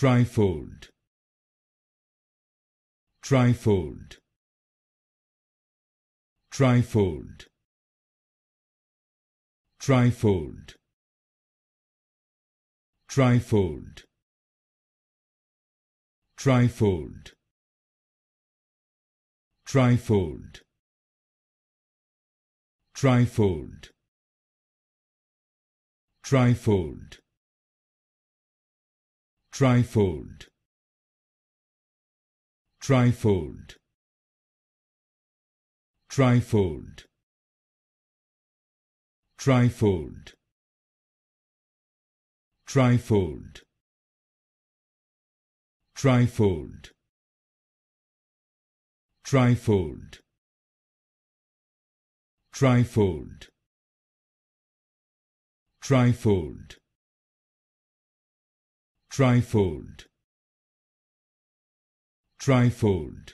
trifold trifold trifold trifold trifold trifold trifold trifold trifold trifold trifold trifold trifold trifold trifold trifold trifold trifold trifold trifold